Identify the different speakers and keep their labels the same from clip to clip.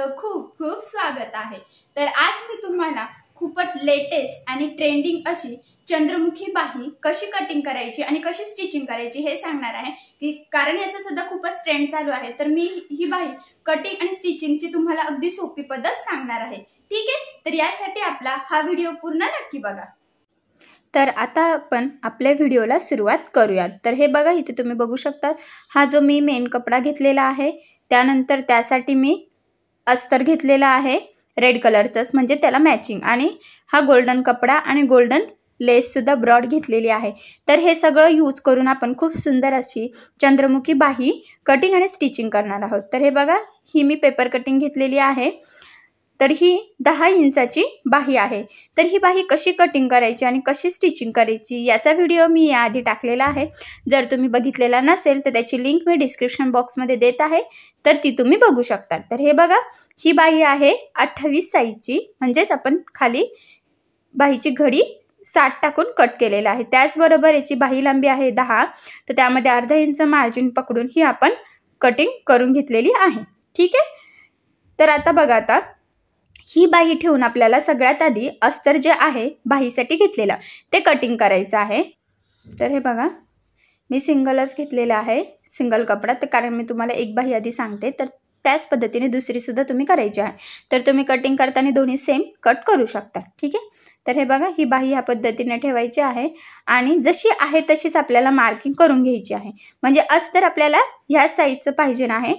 Speaker 1: खूप खूप स्वागत आहे तर आज मी तुम्हाला खूपच लेटेस्ट आणि ट्रेंडिंग अशी चंद्रमुखी बाही कशी कटिंग करायची आणि कशी स्टिचिंग करायची हे सांगणार आहे की कारण याचा सध्या खूपच ट्रेंड चालू आहे तर मी ही बाही कटिंग आणि स्टिचिंगची तुम्हाला अगदी सोपी पद्धत सांगणार आहे ठीक आहे तर यासाठी आपला हा व्हिडिओ पूर्ण नक्की बघा तर आता आपण आपल्या व्हिडिओला सुरुवात करूयात तर हे बघा इथे तुम्ही बघू शकता हा जो मी मेन कपडा घेतलेला आहे त्यानंतर त्यासाठी मी अस्तर घेतलेला आहे रेड कलरचंच म्हणजे त्याला मॅचिंग आणि हा गोल्डन कपडा आणि गोल्डन लेससुद्धा ब्रॉड घेतलेली आहे तर हे सगळं यूज करून आपण खूप सुंदर अशी चंद्रमुखी बाही कटिंग आणि स्टिचिंग करणार आहोत तर हे बघा ही मी पेपर कटिंग घेतलेली आहे तर ही दहा इंचाची बाही आहे तर ही बाही कशी कटिंग करायची आणि कशी स्टिचिंग करायची याचा व्हिडिओ मी याआधी टाकलेला आहे जर तुम्ही बघितलेला नसेल तर त्याची लिंक मी डिस्क्रिप्शन बॉक्समध्ये देत आहे तर ती तुम्ही बघू शकता तर हे बघा ही बाही आहे अठ्ठावीस साईजची म्हणजेच आपण खाली बाहीची घडी साठ टाकून कट केलेला आहे त्याचबरोबर याची बाही लांबी आहे दहा तर त्यामध्ये अर्धा इंच मार्जिन पकडून ही आपण कटिंग करून घेतलेली आहे ठीक आहे तर आता बघा आता ही बाही ठेवून आपल्याला सगळ्यात आधी अस्तर जे आहे बाहीसाठी घेतलेलं ते कटिंग करायचं आहे तर हे बघा मी सिंगलच घेतलेलं आहे सिंगल कपडा तर कारण मी तुम्हाला एक बाही आधी सांगते तर त्याच पद्धतीने दुसरीसुद्धा तुम्ही करायची आहे तर तुम्ही कटिंग करताना दोन्ही सेम कट करू शकता ठीक आहे तर हे बघा ही बाही ह्या पद्धतीने ठेवायची आहे आणि जशी आहे तशीच आपल्याला मार्किंग करून घ्यायची आहे म्हणजे अस्तर आपल्याला ह्या साईजचं पाहिजे आहे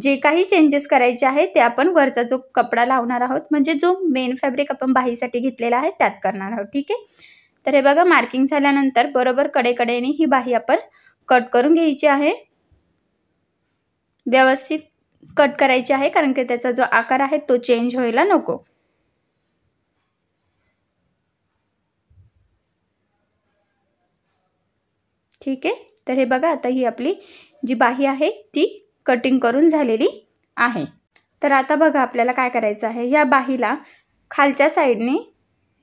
Speaker 1: जे काही चेंजेस करायचे आहे ते आपण वरचा जो कपडा लावणार आहोत म्हणजे जो मेन फॅब्रिक आपण बाहीसाठी घेतलेला आहे त्यात करणार आहोत ठीक आहे तर हे बघा मार्किंग झाल्यानंतर बरोबर कडेकडेने ही बाही आपण कट करून घ्यायची आहे व्यवस्थित कट करायची आहे कारण की त्याचा जो आकार आहे तो चेंज व्हायला नको ठीक आहे तर हे बघा आता ही आपली जी बाही आहे ती कटिंग करून झालेली आहे तर आता बघा आपल्याला काय करायचं आहे या बाहीला खालच्या साईडने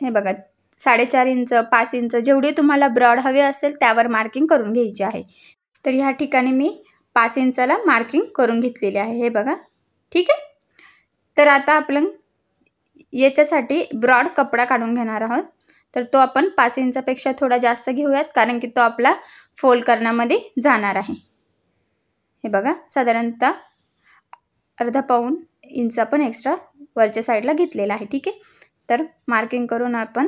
Speaker 1: हे बघा साडेचार इंच पाच इंच जेवढे तुम्हाला ब्रॉड हवे असेल त्यावर मार्किंग करून घ्यायची आहे तर ह्या ठिकाणी मी पाच इंचाला मार्किंग करून घेतलेली आहे हे बघा ठीक आहे तर आता आपण याच्यासाठी ब्रॉड कपडा काढून घेणार आहोत तर तो आपण पाच इंचापेक्षा थोडा जास्त घेऊयात कारण की तो आपला फोल्ड करण्यामध्ये जाणार आहे हे बघा साधारणतः अर्धा पाऊन इंच आपण एक्स्ट्रा वरच्या साईडला घेतलेला आहे ठीक आहे तर मार्किंग करून आपण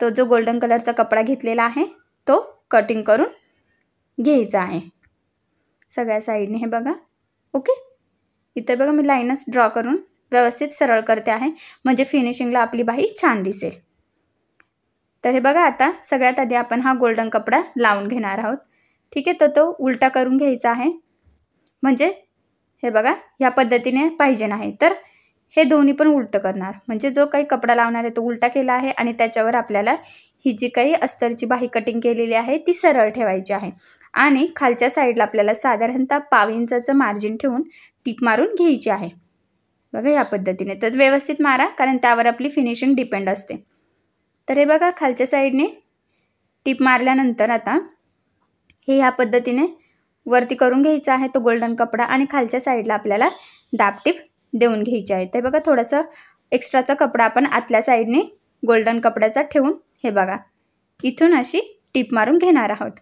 Speaker 1: तो जो गोल्डन कलरचा कपडा घेतलेला आहे तो कटिंग करून घ्यायचा आहे सगळ्या साईडने हे बघा ओके इथे बघा मी लाईनच ड्रॉ करून व्यवस्थित सरळ करते आहे म्हणजे फिनिशिंगला आपली बाही छान दिसेल तर हे बघा आता सगळ्यात आधी आपण हा गोल्डन कपडा लावून घेणार आहोत ठीक आहे तर तो उलटा करून घ्यायचा आहे म्हणजे हे बघा ह्या पद्धतीने पाहिजे नाही तर हे दोन्ही पण उलटं करणार म्हणजे जो काही कपडा लावणार आहे तो उलटा केला आहे आणि त्याच्यावर आपल्याला ही जी काही अस्तरची बाही कटिंग केलेली आहे ती सरळ ठेवायची आहे आणि खालच्या साईडला आपल्याला साधारणतः पाव इंचाचं मार्जिन ठेवून टीप मारून घ्यायची आहे बघा या पद्धतीने तर व्यवस्थित मारा कारण त्यावर आपली फिनिशिंग डिपेंड असते तर हे बघा खालच्या साईडने टीप मारल्यानंतर आता हे ह्या पद्धतीने वरती करून घ्यायचा आहे तो गोल्डन कपडा आणि खालच्या साईडला आपल्याला दाबटीप देऊन घ्यायची आहे ते बघा थोडंसं एक्स्ट्राचा कपडा आपण आतल्या साईडने गोल्डन कपड्याचा ठेवून हे बघा इथून अशी टीप मारून घेणार आहोत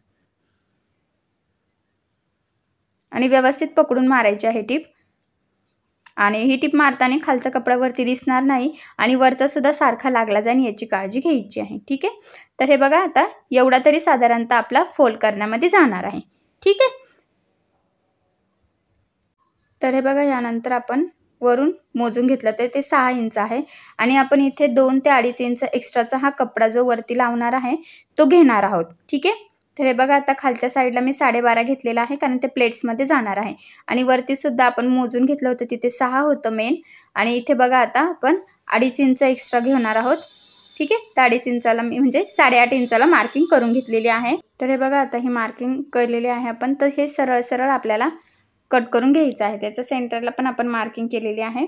Speaker 1: आणि व्यवस्थित पकडून मारायची आहे टीप आणि ही टिप मारताना खालचा कपडा वरती दिसणार नाही आणि वरचासुद्धा सारखा लागला जाईल याची काळजी घ्यायची आहे ठीक आहे तर हे बघा आता एवढा तरी साधारणतः आपला फोल्ड करण्यामध्ये जाणार आहे ठीक आहे तर हे बघा यानंतर आपण वरून मोजून घेतलं तर ते सहा इंच आहे आणि आपण इथे दोन ते अडीच इंच एक्स्ट्राचा हा कपडा जो वरती लावणार आहे तो घेणार आहोत ठीक आहे तर हे बघा आता खालच्या साईडला मी साडेबारा घेतलेला आहे कारण ते प्लेट्समध्ये जाणार आहे आणि वरतीसुद्धा आपण मोजून घेतलं होतं तिथे सहा होतं मेन आणि इथे बघा आता आपण अडीच इंच एक्स्ट्रा घेणार आहोत ठीक आहे तर अडीच इंचाला मी म्हणजे साडेआठ इंचाला मार्किंग करून घेतलेली आहे तर हे बघा आता हे मार्किंग केलेले आहे आपण तर हे सरळ सरळ आपल्याला कट करून घ्यायचं आहे त्याच्या सेंटरला पण आपण मार्किंग केलेली आहे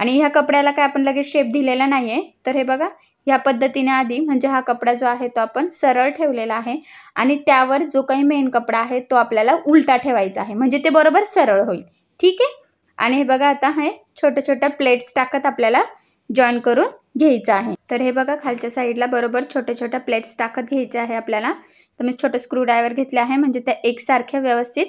Speaker 1: आणि ह्या कपड्याला काय आपण लगेच शेप दिलेला नाही तर हे बघा ह्या पद्धतीने आधी म्हणजे हा कपडा जो आहे तो आपण सरळ ठेवलेला आहे आणि त्यावर जो काही मेन कपडा आहे तो आपल्याला उलटा ठेवायचा आहे म्हणजे ते बरोबर सरळ होईल ठीक आहे आणि हे बघा आता हे छोट्या छोट्या प्लेट्स टाकत आपल्याला जॉईन करून घ्यायचं आहे तर हे बघा खालच्या साईडला बरोबर छोट्या छोट्या प्लेट्स टाकत घ्यायचे आहे आपल्याला तर मी छोटं स्क्रूड्रायव्हर घेतले आहे म्हणजे त्या एकसारख्या व्यवस्थित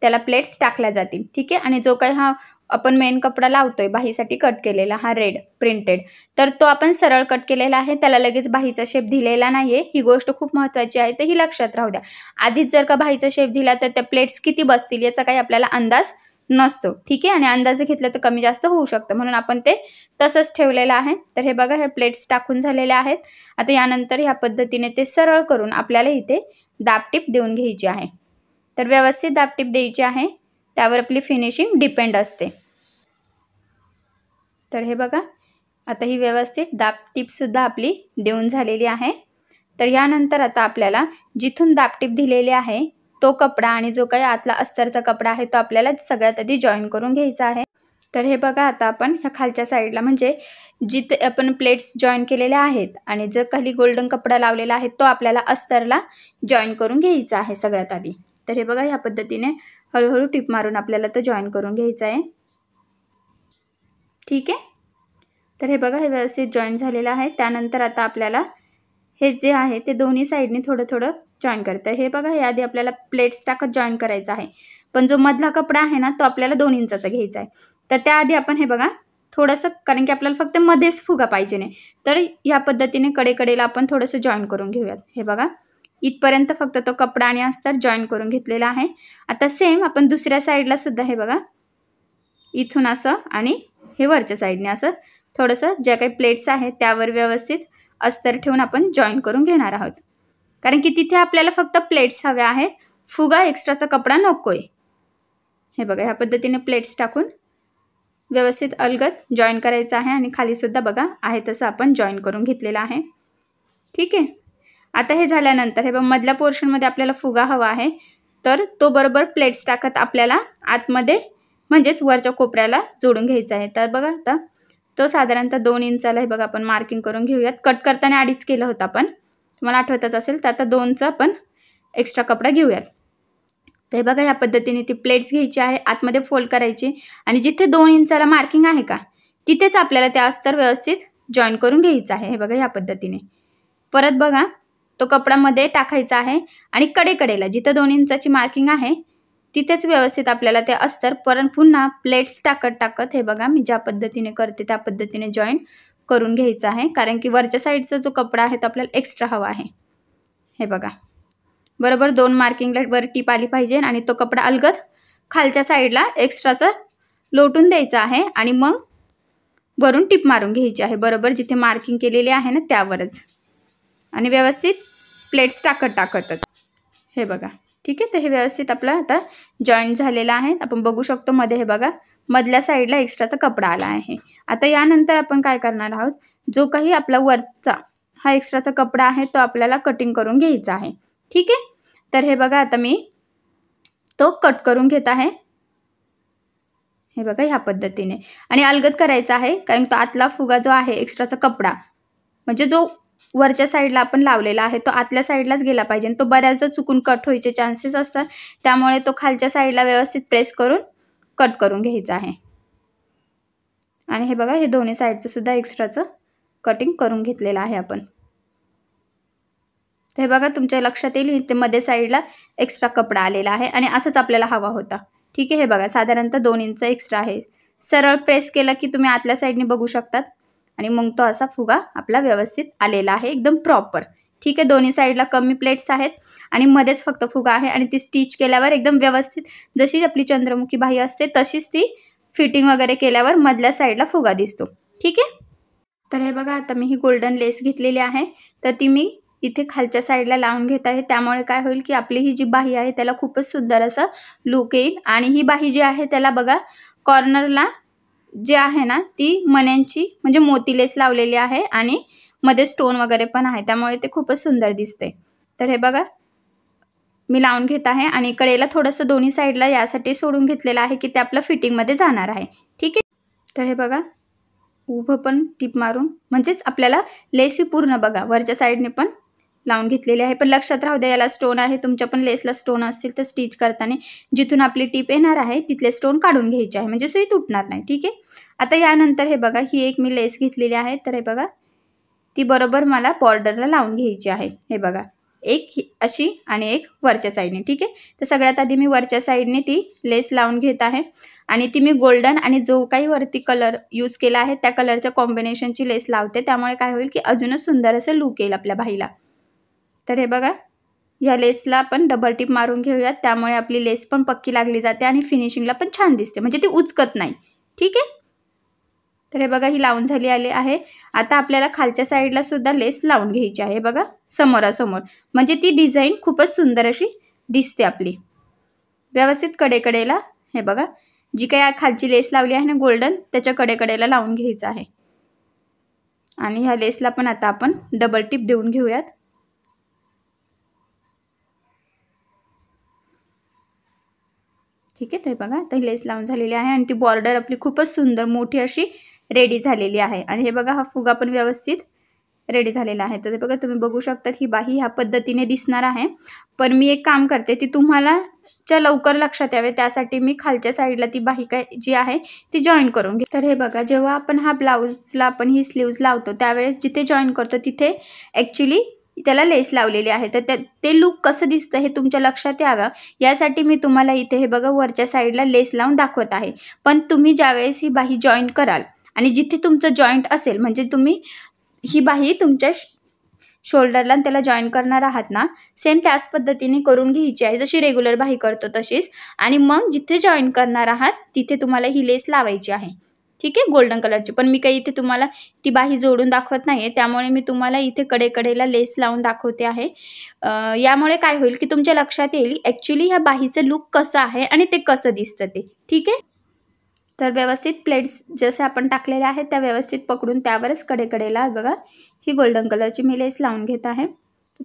Speaker 1: त्याला प्लेट्स टाकल्या जातील ठीक आहे आणि जो काही हा आपण मेन कपडा लावतोय बाहीसाठी कट केलेला हा रेड प्रिंटेड तर तो आपण सरळ कट केलेला आहे त्याला लगेच बाहीचा शेप दिलेला नाहीये ही गोष्ट खूप महत्त्वाची आहे तर ही लक्षात राहू द्या आधीच जर का बाहीचा शेप दिला तर त्या प्लेट्स किती बसतील याचा काही आपल्याला अंदाज नसतो ठीक आहे आणि अंदाजे घेतलं तर कमी जास्त होऊ शकतं म्हणून आपण ते तसंच ठेवलेलं आहे तर हे बघा हे प्लेट्स टाकून झालेले आहेत आता यानंतर ह्या पद्धतीने ते सरळ करून आपल्याला इथे दापटीप देऊन घ्यायची आहे तर व्यवस्थित दापटीप द्यायची आहे त्यावर आपली फिनिशिंग डिपेंड असते तर हे बघा आता ही व्यवस्थित दाब सुद्धा आपली देऊन झालेली आहे तर ह्यानंतर आता आपल्याला जिथून दाबटीप दिलेली आहे तो कपडा आणि जो काही आतला अस्तरचा कपडा आहे तो आपल्याला सगळ्यात आधी जॉईन करून घ्यायचा आहे तर हे बघा आता आपण ह्या खालच्या साईडला म्हणजे जिथे आपण प्लेट्स जॉईन केलेल्या आहेत आणि जर काही गोल्डन कपडा लावलेला आहे तो आपल्याला अस्तरला जॉईन करून घ्यायचा आहे सगळ्यात आधी तर हे बघा ह्या पद्धतीने हळूहळू टिप मारून आपल्याला तो जॉईन करून घ्यायचा आहे ठीक आहे तर हे बघा हे व्यवस्थित जॉईन झालेलं आहे त्यानंतर आता आपल्याला हे जे आहे ते दोन्ही साईडने थोडं थोडं जॉईन करतं हे बघा हे आधी आपल्याला प्लेट्स टाकत जॉईन करायचं आहे पण जो मधला कपडा आहे ना तो आपल्याला दोन इंचाचा घ्यायचा आहे तर त्याआधी आपण हे बघा थोडंसं कारण की आपल्याला फक्त मध्येच फुगा पाहिजे नाही तर या पद्धतीने कडेकडेला आपण थोडंसं जॉईन करून घेऊयात हे बघा इथपर्यंत फक्त तो कपडा आणि अस्तर जॉईन करून घेतलेला आहे आता सेम आपण दुसऱ्या साईडला सुद्धा हे बघा इथून असं आणि हे वरच्या साईडने असं थोडंसं ज्या काही प्लेट्स आहेत त्यावर व्यवस्थित अस्तर ठेवून आपण जॉईन करून घेणार आहोत कारण की तिथे आपल्याला फक्त प्लेट्स हव्या आहेत फुगा एक्स्ट्राचा कपडा नको आहे हे बघा ह्या पद्धतीने प्लेट्स टाकून व्यवस्थित अलगत जॉईन करायचं आहे आणि खालीसुद्धा बघा आहे तसं आपण जॉईन करून घेतलेलं आहे ठीक आहे आता हे झाल्यानंतर हे बघ मधल्या पोर्शनमध्ये आपल्याला फुगा हवा आहे तर तो बरोबर प्लेट्स टाकत आपल्याला आतमध्ये म्हणजेच वरच्या कोपऱ्याला जोडून घ्यायचा आहे तर बघा आता तो साधारणतः दोन इंचाला हे बघा आपण मार्किंग करून घेऊयात कट करताना अडीच केलं होतं आपण तुम्हाला आठवतच असेल तर आता दोनचं आपण एक्स्ट्रा कपडा घेऊयात तर हे बघा या पद्धतीने ती प्लेट्स घ्यायची आहे आतमध्ये फोल्ड करायची आणि जिथे दोन इंचाला मार्किंग आहे का तिथेच आपल्याला त्या अस्तर व्यवस्थित जॉईन करून घ्यायचं आहे हे बघा या पद्धतीने परत बघा तो कपडामध्ये टाकायचा आहे आणि कडेकडेला जिथं दोन इंचाची मार्किंग आहे तिथेच व्यवस्थित आपल्याला ते अस्तर परत पुन्हा प्लेट्स टाकत टाकत हे बघा मी ज्या पद्धतीने करते त्या पद्धतीने जॉईन करून घ्यायचं आहे कारण की वरच्या साईडचा जो कपडा आहे तो आपल्याला एक्स्ट्रा हवा आहे हे बघा बरोबर दोन मार्किंगला वर टीप आली पाहिजे आणि तो कपडा अलगद खालच्या साईडला एक्स्ट्राचं लोटून द्यायचा आहे आणि मग वरून टीप मारून घ्यायची आहे बरोबर जिथे मार्किंग केलेली आहे ना त्यावरच आणि व्यवस्थित प्लेट्स टाकत टाकतच हे बघा ठीक आहे तर हे व्यवस्थित आपलं आता जॉईंट झालेलं आहे आपण बघू शकतो मध्ये हे बघा मधल्या साईडला एक्स्ट्राचा कपडा आला आहे आता यानंतर आपण काय करणार आहोत जो काही आपला वरचा हा एक्स्ट्राचा कपडा आहे तो आपल्याला कटिंग करून घ्यायचा आहे ठीक आहे तर हे बघा आता मी तो कट करून घेत आहे हे बघा ह्या पद्धतीने आणि अलगद करायचा आहे कारण तो आतला फुगा जो आहे एक्स्ट्राचा कपडा म्हणजे जो वरच्या साईडला आपण लावलेला आहे तो आतल्या साईडलाच गेला पाहिजे तो बऱ्याचदा चुकून कट व्हायचे चान्सेस असतात त्यामुळे तो खालच्या साईडला व्यवस्थित प्रेस करून कट करून घ्यायचा आहे आणि हे बघा हे दोन्ही साईडचं सुद्धा एक्स्ट्राचं कटिंग करून घेतलेलं आहे आपण तर हे बघा तुमच्या लक्षात येईल इथे मध्ये साईडला एक्स्ट्रा कपडा आलेला आहे आणि असंच आपल्याला हवा होता ठीक आहे हे बघा साधारणतः दोन इंच एक्स्ट्रा आहे सरळ प्रेस केलं की तुम्ही आतल्या साईडने बघू शकतात आणि मग तो असा फुगा आपला व्यवस्थित आलेला आहे एकदम प्रॉपर ठीक आहे दोन्ही साईडला कमी प्लेट्स आहेत आणि मध्येच फक्त फुगा आहे आणि ती स्टिच केल्यावर एकदम व्यवस्थित जशी आपली चंद्रमुखी बाही असते तशीच ती फिटिंग वगैरे केल्यावर मधल्या साईडला फुगा दिसतो ठीक आहे तर हे बघा आता मी ही गोल्डन लेस घेतलेली आहे तर ती मी इथे खालच्या साईडला लावून घेत आहे त्यामुळे काय होईल की आपली ही जी बाही आहे त्याला खूपच सुंदर असं लुक येईल आणि ही बाही जी आहे त्याला बघा कॉर्नरला जी आहे ना ती मण्यांची म्हणजे मोती लेस लावलेली आहे आणि मध्ये स्टोन वगैरे पण आहे त्यामुळे ते खूपच सुंदर दिसते तर हे बघा मी लावून घेत आहे आणि कडेला थोडंसं दोन्ही साईडला यासाठी सोडून घेतलेलं आहे की ते आपलं फिटिंगमध्ये जाणार आहे ठीक आहे तर हे बघा उभं पण टिप मारून म्हणजेच आपल्याला लेस ही पूर्ण बघा वरच्या साईडने पण लावून घेतलेली आहे पण लक्षात राहू द्या याला स्टोन आहे तुमच्या पण लेसला स्टोन असतील तर स्टिच करताना जिथून आपली टीप येणार आहे तिथले स्टोन काढून घ्यायचे आहे म्हणजे सुई तुटणार नाही ठीक आहे आता यानंतर हे बघा ही एक मी लेस घेतलेली आहे तर हे बघा ती बरोबर मला बॉर्डरला लावून घ्यायची आहे हे बघा एक अशी आणि एक वरच्या साईडने ठीक आहे तर सगळ्यात आधी मी वरच्या साईडने ती लेस लावून घेत आहे आणि ती मी गोल्डन आणि जो काही वरती कलर यूज केला आहे त्या कलरच्या कॉम्बिनेशनची लेस लावते त्यामुळे काय होईल की अजूनच सुंदर असं लूक येईल आपल्या बाईला तर हे बघा ह्या लेसला आपण डबल टिप मारून घेऊयात त्यामुळे आपली लेस पण पक्की लागली जाते आणि फिनिशिंगला पण छान दिसते म्हणजे ती उचकत नाही ठीक आहे तर हे बघा ही लावून झाली आली आहे आता आपल्याला खालच्या साईडला सुद्धा लेस लावून घ्यायची आहे बघा समोरासमोर म्हणजे ती डिझाईन खूपच सुंदर अशी दिसते आपली व्यवस्थित कडेकडेला हे बघा जी काही खालची लेस लावली आहे ना गोल्डन त्याच्या कडेकडेला लावून घ्यायचं आहे आणि ह्या लेसला पण आता आपण डबल टिप देऊन घेऊयात ठीक आहे ते बघा तर लेस लावून झालेली आहे आणि ती बॉर्डर आपली खूपच सुंदर मोठी अशी रेडी झालेली आहे आणि हे बघा हा फुगा पण व्यवस्थित रेडी झालेला आहे तर बघा तुम्ही बघू शकता ही बाही ह्या पद्धतीने दिसणार आहे पण मी एक काम करते ती तुम्हाला च्या लवकर लक्षात यावे त्यासाठी मी खालच्या साईडला ती बाही काय जी आहे ती जॉईन करून घे तर हे बघा जेव्हा आपण हा ब्लाऊजला आपण ही स्लीव्ज लावतो त्यावेळेस जिथे जॉईन करतो तिथे ॲक्च्युली त्याला लेस लावलेली आहे तर ते लूक कसं दिसतं हे तुमच्या लक्षात यावं यासाठी मी तुम्हाला इथे हे बघा वरच्या साईडला लेस लावून दाखवत आहे पण तुम्ही ज्यावेळेस ही बाही जॉईन कराल आणि जिथे तुमचं जॉईंट असेल म्हणजे तुम्ही ही बाही तुमच्या शोल्डरला त्याला जॉईन करणार आहात ना सेम त्याच पद्धतीने करून घ्यायची आहे जशी रेग्युलर बाही करतो तशीच आणि मग जिथे जॉईन करणार आहात तिथे तुम्हाला ही लेस लावायची आहे ठीक आहे गोल्डन कलरची पण मी काही इथे तुम्हाला ती बाही जोडून दाखवत नाही त्यामुळे मी तुम्हाला इथे कडेकडेला लेस लावून दाखवते आहे यामुळे काय होईल की तुमच्या लक्षात येईल ॲक्च्युली ह्या बाहीचं लुक कसं आहे आणि ते कसं दिसतं ते ठीक आहे तर व्यवस्थित प्लेट्स जसे आपण टाकलेल्या आहेत त्या व्यवस्थित पकडून त्यावरच कडेकडेला बघा ही गोल्डन कलरची मी लेस लावून घेत आहे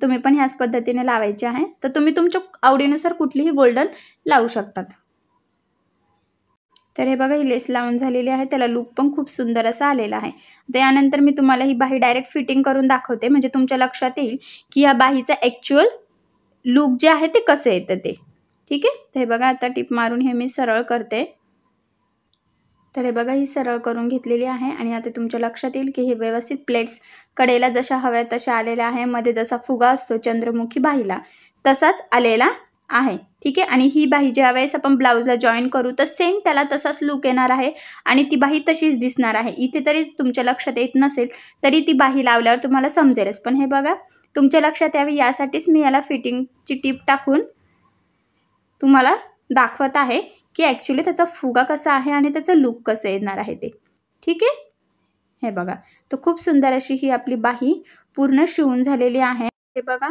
Speaker 1: तुम्ही पण ह्याच पद्धतीने लावायची आहे तर तुम्ही तुमच्या आवडीनुसार कुठलीही गोल्डन लावू शकतात तर हे बघा ही लेस लावून झालेली आहे त्याला लूक पण खूप सुंदर असा आलेला आहे तर यानंतर मी तुम्हाला ही बाही डायरेक्ट फिटिंग करून दाखवते म्हणजे तुमच्या लक्षात येईल की या बाहीचा ॲक्च्युअल लूक जे आहे ते कसं येतं ते ठीक आहे तर हे बघा आता टिप मारून हे मी सरळ करते तर हे बघा ही सरळ करून घेतलेली आहे आणि आता तुमच्या लक्षात येईल की हे व्यवस्थित प्लेट्स कडेला जशा हव्या तशा आलेल्या आहे मध्ये जसा फुगा असतो चंद्रमुखी बाहीला तसाच आलेला आहे ठीक आहे आणि ही बाही ज्या वेळेस आपण ब्लाऊजला जॉईन करू तर सेम त्याला तसाच लुक येणार आहे आणि ती बाही तशीच दिसणार आहे इथे तरी तुमच्या लक्षात येत नसेल तरी ती बाही लावल्यावर तुम्हाला समजेलच पण हे बघा तुमच्या लक्षात यावे यासाठीच मी याला फिटिंगची टीप टाकून तुम्हाला दाखवत आहे की ॲक्च्युली त्याचा फुगा कसा आहे आणि त्याचं लुक कसं येणार आहे ते ठीक आहे हे बघा तर खूप सुंदर अशी ही आपली बाही पूर्ण शिवून झालेली आहे हे बघा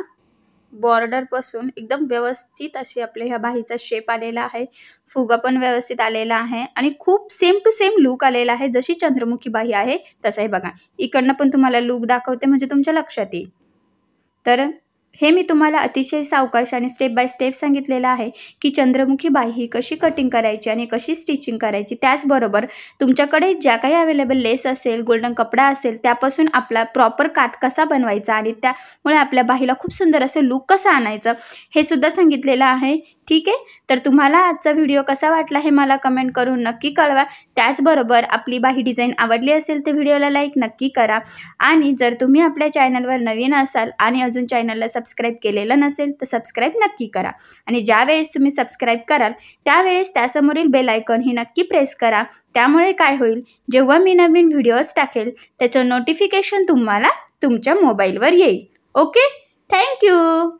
Speaker 1: बॉर्डर बॉर्डरपासून एकदम व्यवस्थित अशी आपल्या ह्या बाहीचा शेप आलेला आहे फुगा पण व्यवस्थित आलेला आहे आणि खूप सेम टू सेम लुक आलेला आहे जशी चंद्रमुखी बाही आहे तसं बघा इकडनं पण तुम्हाला लुक दाखवते म्हणजे तुमच्या लक्षात येईल तर हे मी तुम्हाला अतिशय सावकाश आणि स्टेप बाय स्टेप सांगितलेलं आहे की चंद्रमुखी बाई ही कशी कटिंग करायची आणि कशी स्टिचिंग करायची त्याचबरोबर तुमच्याकडे ज्या काही अवेलेबल लेस असेल गोल्डन कपडा असेल त्यापासून आपला प्रॉपर काट कसा बनवायचा आणि त्यामुळे आपल्या बाईला खूप सुंदर असं लूक कसा आणायचं हे सुद्धा सांगितलेलं आहे ठीक आहे तर तुम्हाला आजचा व्हिडिओ कसा वाटला हे मला कमेंट करून नक्की कळवा त्याचबरोबर आपली बाही डिझाईन आवडली असेल तर व्हिडिओला लाईक नक्की करा आणि जर तुम्ही आपल्या चॅनलवर नवीन असाल आणि अजून चॅनलला सबस्क्राईब केलेलं नसेल तर सबस्क्राईब नक्की करा आणि ज्यावेळेस तुम्ही सबस्क्राईब कराल त्यावेळेस त्यासमोरील बेल ही नक्की प्रेस करा त्यामुळे काय होईल जेव्हा मी नवीन व्हिडिओज टाकेल त्याचं नोटिफिकेशन तुम्हाला तुमच्या मोबाईलवर येईल ओके थँक्यू